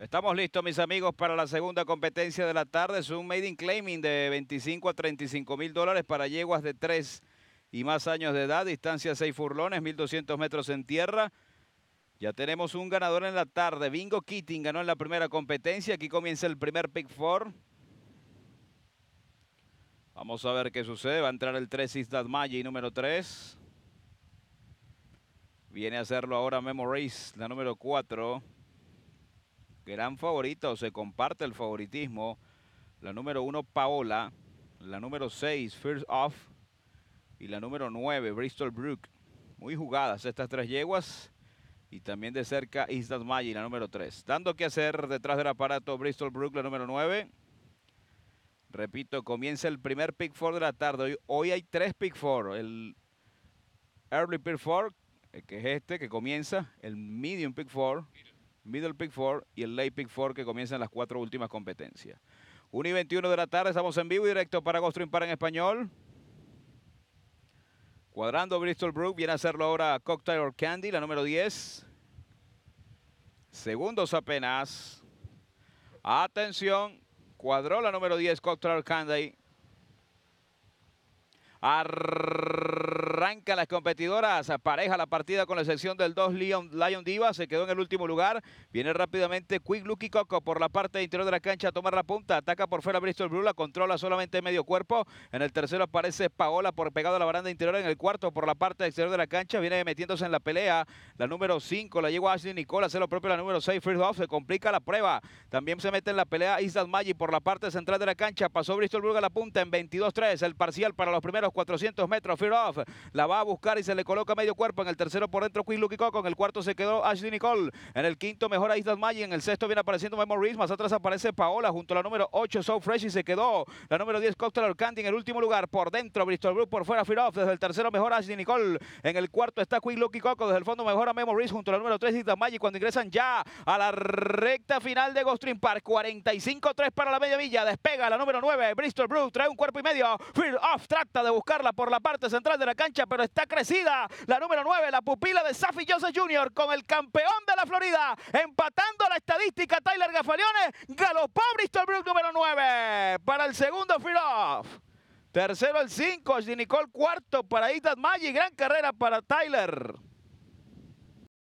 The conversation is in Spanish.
Estamos listos, mis amigos, para la segunda competencia de la tarde. Es un made in claiming de 25 a 35 mil dólares para yeguas de 3 y más años de edad. Distancia 6 furlones, 1,200 metros en tierra. Ya tenemos un ganador en la tarde. Bingo Keating ganó en la primera competencia. Aquí comienza el primer pick four. Vamos a ver qué sucede. Va a entrar el 3 Isdad Maggi, número 3. Viene a hacerlo ahora Memo Race, la número 4 gran favorita o se comparte el favoritismo. La número uno, Paola. La número seis, First Off. Y la número nueve, Bristol Brook. Muy jugadas estas tres yeguas. Y también de cerca, Instant Maggi, la número tres. Dando que hacer detrás del aparato, Bristol Brook, la número nueve. Repito, comienza el primer pick four de la tarde. Hoy, hoy hay tres pick four. El early pick four, eh, que es este, que comienza. El medium pick four. Middle Pick 4 y el Late Pick 4 que comienzan las cuatro últimas competencias. 1 y 21 de la tarde, estamos en vivo y directo para Ghost Para en español. Cuadrando Bristol Brook, viene a hacerlo ahora Cocktail or Candy, la número 10. Segundos apenas. Atención, cuadró la número 10, Cocktail or Candy arranca las competidoras, apareja la partida con la excepción del 2 Lion Diva, se quedó en el último lugar. Viene rápidamente Quick Lucky Coco por la parte interior de la cancha a tomar la punta, ataca por fuera Bristol Blue, la controla solamente medio cuerpo. En el tercero aparece Paola por pegado a la baranda interior, en el cuarto por la parte exterior de la cancha, viene metiéndose en la pelea. La número 5 la llegó Ashley Nicola, hace lo propio la número 6 First Off, se complica la prueba. También se mete en la pelea Isad Maggi por la parte central de la cancha, pasó Bristol Blue a la punta en 22-3, el parcial para los primeros 400 metros. free Off la va a buscar y se le coloca medio cuerpo. En el tercero por dentro, Quinn Coco, En el cuarto se quedó Ashley Nicole. En el quinto, mejor a En el sexto viene apareciendo Memo Más atrás aparece Paola junto a la número 8, So Fresh. Y se quedó la número 10, Cocktail Orcandi. En el último lugar, por dentro, Bristol Blue, Por fuera, Off, Desde el tercero, mejor Ashley Nicole. En el cuarto está Lucky Coco, Desde el fondo, mejor a Memo junto a la número 3, Islas Maggi. Cuando ingresan ya a la recta final de Stream Park. 45-3 para la media villa. Despega la número 9, Bristol Blue Trae un cuerpo y medio. Off, trata de buscarla por la parte central de la cancha pero está crecida. La número 9, la pupila de Safi Joseph Jr. con el campeón de la Florida. Empatando la estadística, Tyler Gafaliones. Galopó Bristol Brook número 9 para el segundo free off. Tercero el 5, Nicole cuarto para Itad Maggi. Gran carrera para Tyler.